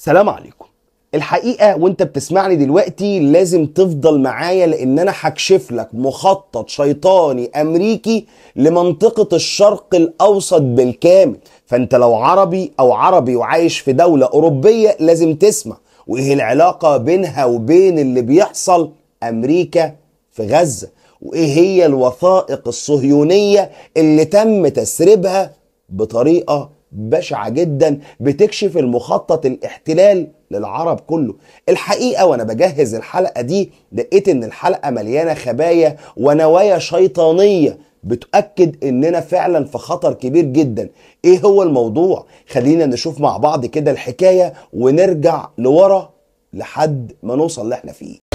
سلام عليكم الحقيقه وانت بتسمعني دلوقتي لازم تفضل معايا لان انا هكشف لك مخطط شيطاني امريكي لمنطقه الشرق الاوسط بالكامل فانت لو عربي او عربي وعايش في دوله اوروبيه لازم تسمع وايه العلاقه بينها وبين اللي بيحصل امريكا في غزه وايه هي الوثائق الصهيونيه اللي تم تسريبها بطريقه بشعة جدا بتكشف المخطط الاحتلال للعرب كله الحقيقة وانا بجهز الحلقة دي لقيت ان الحلقة مليانة خبايا ونوايا شيطانية بتؤكد اننا فعلا في خطر كبير جدا ايه هو الموضوع خلينا نشوف مع بعض كده الحكاية ونرجع لورا لحد ما نوصل اللي احنا فيه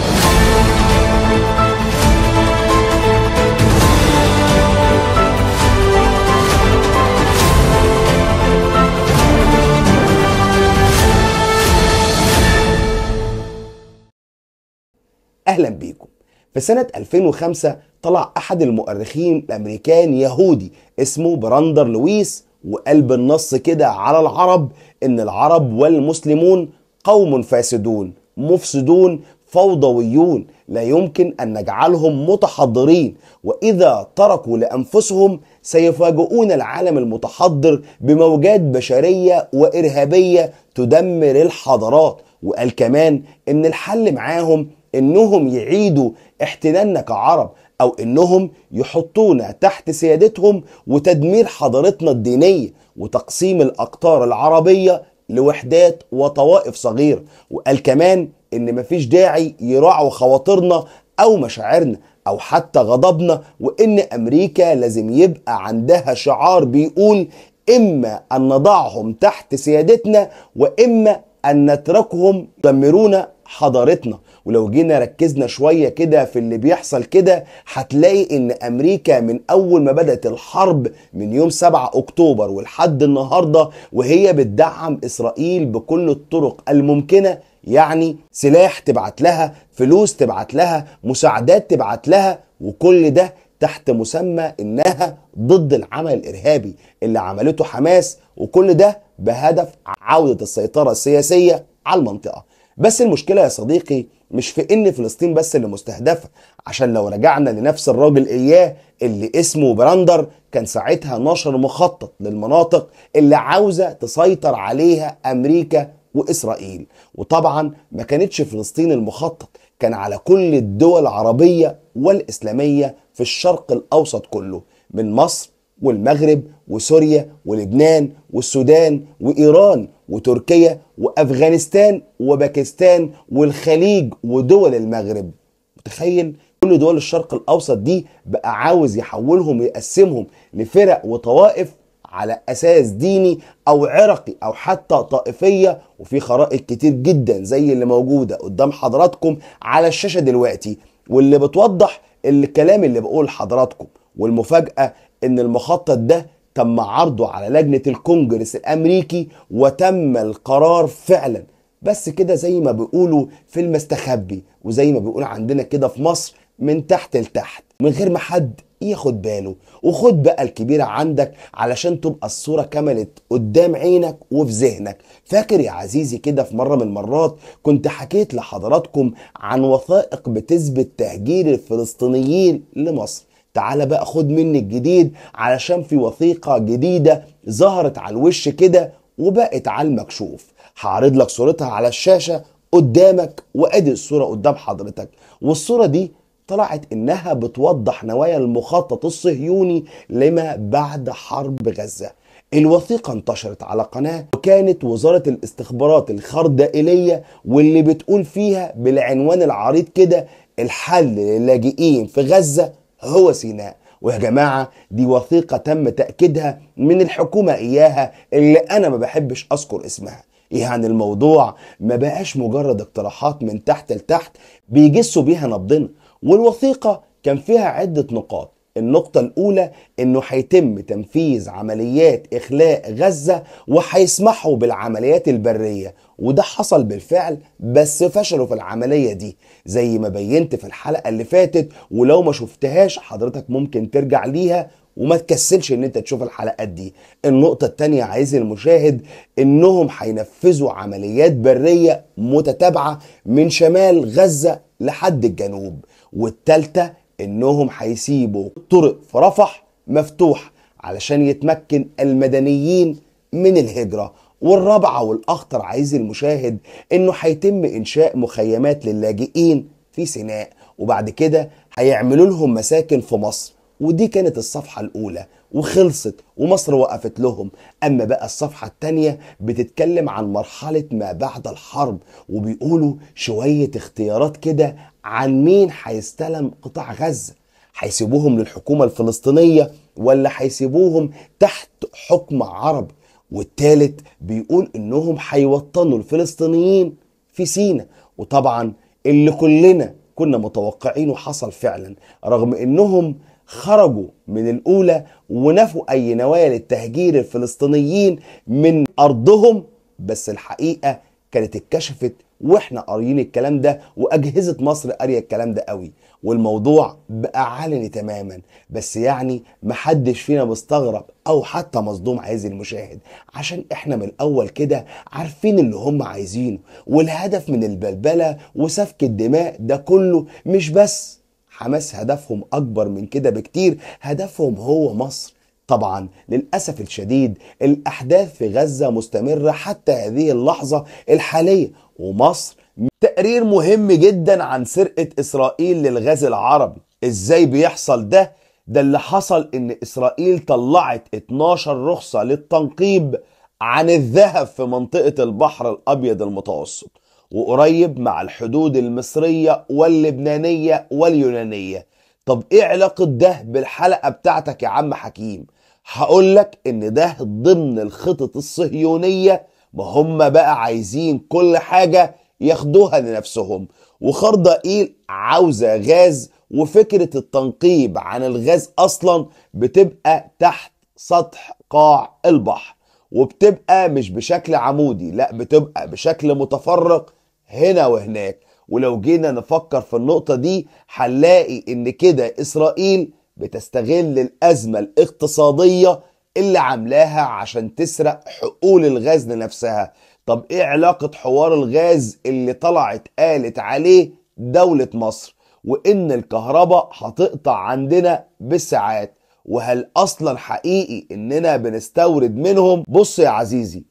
أهلا بيكم في سنة 2005 طلع أحد المؤرخين الأمريكان يهودي اسمه براندر لويس وقلب النص كده على العرب إن العرب والمسلمون قوم فاسدون مفسدون فوضويون لا يمكن أن نجعلهم متحضرين وإذا تركوا لأنفسهم سيفاجئون العالم المتحضر بموجات بشرية وإرهابية تدمر الحضارات وقال كمان إن الحل معاهم انهم يعيدوا احتلالنا كعرب او انهم يحطونا تحت سيادتهم وتدمير حضارتنا الدينيه وتقسيم الاقطار العربيه لوحدات وطوائف صغيره وقال كمان ان مفيش داعي يراعوا خواطرنا او مشاعرنا او حتى غضبنا وان امريكا لازم يبقى عندها شعار بيقول اما ان نضعهم تحت سيادتنا واما ان نتركهم يدمرونا حضارتنا ولو جينا ركزنا شويه كده في اللي بيحصل كده هتلاقي ان امريكا من اول ما بدات الحرب من يوم 7 اكتوبر ولحد النهارده وهي بتدعم اسرائيل بكل الطرق الممكنه يعني سلاح تبعت لها فلوس تبعت لها مساعدات تبعت لها وكل ده تحت مسمى انها ضد العمل الارهابي اللي عملته حماس وكل ده بهدف عوده السيطره السياسيه على المنطقه بس المشكلة يا صديقي مش في ان فلسطين بس اللي مستهدفة عشان لو رجعنا لنفس الراجل اياه اللي اسمه براندر كان ساعتها نشر مخطط للمناطق اللي عاوزة تسيطر عليها امريكا واسرائيل وطبعا ما كانتش فلسطين المخطط كان على كل الدول العربية والاسلامية في الشرق الاوسط كله من مصر والمغرب وسوريا ولبنان والسودان وإيران وتركيا وأفغانستان وباكستان والخليج ودول المغرب متخيل كل دول الشرق الأوسط دي بقى عاوز يحولهم ويقسمهم لفرق وطوائف على أساس ديني أو عرقي أو حتى طائفية وفي خرائط كتير جدا زي اللي موجودة قدام حضراتكم على الشاشة دلوقتي واللي بتوضح الكلام اللي بقول حضراتكم والمفاجأة ان المخطط ده تم عرضه على لجنه الكونجرس الامريكي وتم القرار فعلا بس كده زي ما بيقولوا في المستخبي وزي ما بيقول عندنا كده في مصر من تحت لتحت من غير ما حد ياخد باله وخد بقى الكبيرة عندك علشان تبقى الصورة كملت قدام عينك وفي ذهنك فاكر يا عزيزي كده في مرة من المرات كنت حكيت لحضراتكم عن وثائق بتثبت تهجير الفلسطينيين لمصر تعالى بقى خد مني الجديد علشان في وثيقة جديدة ظهرت على الوش كده وبقت على المكشوف هعرض لك صورتها على الشاشة قدامك وادي الصورة قدام حضرتك والصورة دي طلعت انها بتوضح نوايا المخطط الصهيوني لما بعد حرب غزة الوثيقة انتشرت على قناة وكانت وزارة الاستخبارات الخردائية واللي بتقول فيها بالعنوان العريض كده الحل للاجئين في غزة هو سيناء ويا جماعة دي وثيقة تم تأكيدها من الحكومة إياها اللي أنا ما بحبش أذكر اسمها يعني الموضوع ما بقاش مجرد اقتراحات من تحت لتحت بيجسوا بيها نبضنا والوثيقة كان فيها عدة نقاط النقطة الأولى إنه هيتم تنفيذ عمليات إخلاء غزة وهيسمحوا بالعمليات البرية وده حصل بالفعل بس فشلوا في العملية دي زي ما بينت في الحلقة اللي فاتت ولو ما شفتهاش حضرتك ممكن ترجع ليها وما تكسلش ان انت تشوف الحلقات دي النقطة التانية عايز المشاهد انهم هينفذوا عمليات برية متتابعة من شمال غزة لحد الجنوب والتالتة انهم هيسيبوا طرق في رفح مفتوح علشان يتمكن المدنيين من الهجرة والرابعه والاخطر عايز المشاهد انه هيتم انشاء مخيمات للاجئين في سيناء وبعد كده هيعملوا لهم مساكن في مصر ودي كانت الصفحه الاولى وخلصت ومصر وقفت لهم اما بقى الصفحه الثانيه بتتكلم عن مرحله ما بعد الحرب وبيقولوا شويه اختيارات كده عن مين هيستلم قطاع غزه هيسيبوهم للحكومه الفلسطينيه ولا هيسيبوهم تحت حكم عربي والتالت بيقول انهم هيوطنوا الفلسطينيين في سينا وطبعا اللي كلنا كنا متوقعينه حصل فعلا رغم انهم خرجوا من الاولى ونفوا اي نوايا للتهجير الفلسطينيين من ارضهم بس الحقيقه كانت اتكشفت واحنا قاريين الكلام ده واجهزه مصر قاريه الكلام ده قوي والموضوع بقى علني تماما بس يعني محدش فينا مستغرب او حتى مصدوم عايز المشاهد عشان احنا من الاول كده عارفين اللي هم عايزينه والهدف من البلبله وسفك الدماء ده كله مش بس حماس هدفهم اكبر من كده بكتير هدفهم هو مصر طبعا للأسف الشديد الأحداث في غزة مستمرة حتى هذه اللحظة الحالية ومصر تقرير مهم جدا عن سرقة إسرائيل للغاز العربي إزاي بيحصل ده؟ ده اللي حصل إن إسرائيل طلعت 12 رخصة للتنقيب عن الذهب في منطقة البحر الأبيض المتوسط وقريب مع الحدود المصرية واللبنانية واليونانية طب ايه علاقة ده بالحلقة بتاعتك يا عم حكيم هقول لك ان ده ضمن الخطط الصهيونيه ما هم بقى عايزين كل حاجه ياخدوها لنفسهم وخرده ايل عاوزه غاز وفكره التنقيب عن الغاز اصلا بتبقى تحت سطح قاع البحر وبتبقى مش بشكل عمودي لا بتبقى بشكل متفرق هنا وهناك ولو جينا نفكر في النقطة دي هنلاقي إن كده إسرائيل بتستغل الأزمة الاقتصادية اللي عاملاها عشان تسرق حقول الغاز لنفسها طب ايه علاقة حوار الغاز اللي طلعت قالت عليه دولة مصر وان الكهرباء هتقطع عندنا بالساعات وهل اصلا حقيقي اننا بنستورد منهم بص يا عزيزي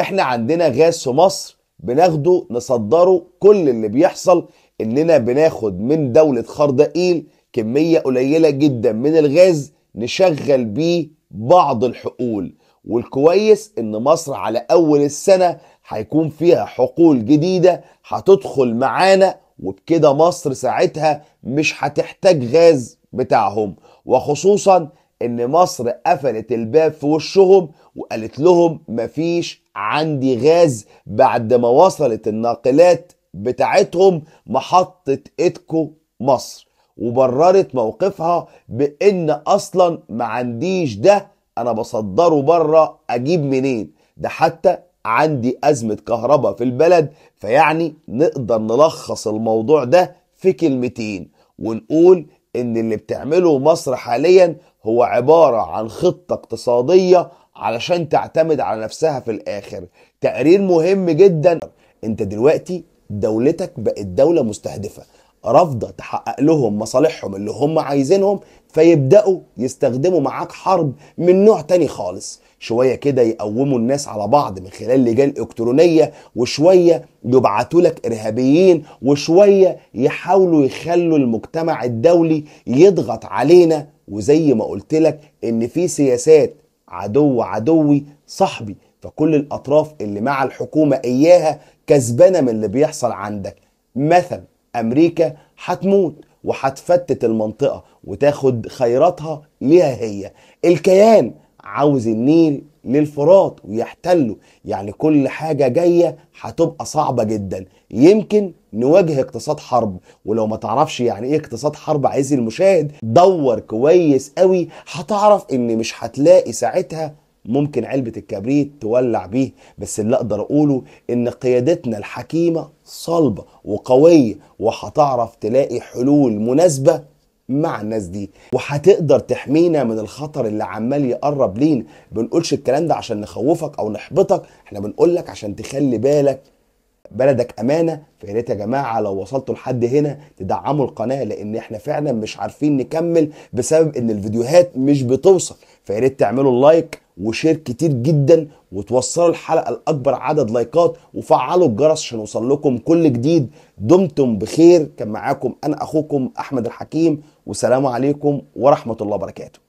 احنا عندنا غاز في مصر بناخده نصدره كل اللي بيحصل اننا بناخد من دولة خردقيل كمية قليلة جدا من الغاز نشغل بيه بعض الحقول والكويس ان مصر على اول السنة هيكون فيها حقول جديدة هتدخل معانا وبكده مصر ساعتها مش هتحتاج غاز بتاعهم وخصوصا ان مصر قفلت الباب في وشهم وقالت لهم مفيش عندي غاز بعد ما وصلت الناقلات بتاعتهم محطة إيدكو مصر وبررت موقفها بان اصلا ما عنديش ده انا بصدره بره اجيب منين ده حتى عندي ازمه كهرباء في البلد فيعني نقدر نلخص الموضوع ده في كلمتين ونقول ان اللي بتعمله مصر حاليا هو عباره عن خطه اقتصاديه علشان تعتمد على نفسها في الاخر تقرير مهم جدا انت دلوقتي دولتك بقت دوله مستهدفه رافضه تحقق لهم مصالحهم اللي هم عايزينهم فيبداوا يستخدموا معاك حرب من نوع تاني خالص شويه كده يقوموا الناس على بعض من خلال لجان الكترونيه وشويه يبعتوا لك ارهابيين وشويه يحاولوا يخلوا المجتمع الدولي يضغط علينا وزي ما قلت لك ان في سياسات عدو عدوي صاحبي فكل الاطراف اللي مع الحكومه اياها كسبانه من اللي بيحصل عندك مثلا امريكا هتموت وهتفتت المنطقه وتاخد خيراتها ليها هي الكيان عاوز النيل للفرات ويحتله يعني كل حاجة جاية هتبقى صعبة جدا يمكن نواجه اقتصاد حرب ولو ما تعرفش يعني ايه اقتصاد حرب عايز المشاهد دور كويس قوي هتعرف ان مش هتلاقي ساعتها ممكن علبة الكبريت تولع بيه بس اللي اقدر اقوله ان قيادتنا الحكيمة صلبة وقوية وهتعرف تلاقي حلول مناسبة مع الناس دي وهتقدر تحمينا من الخطر اللي عمال يقرب لينا بنقولش الكلام ده عشان نخوفك او نحبطك احنا بنقولك عشان تخلي بالك بلدك امانه فيا ريت يا جماعه لو وصلتوا لحد هنا تدعموا القناه لان احنا فعلا مش عارفين نكمل بسبب ان الفيديوهات مش بتوصل فيا ريت تعملوا لايك وشير كتير جدا وتوصلوا الحلقه لاكبر عدد لايكات وفعلوا الجرس عشان يوصل لكم كل جديد دمتم بخير كان معاكم انا اخوكم احمد الحكيم والسلام عليكم ورحمه الله وبركاته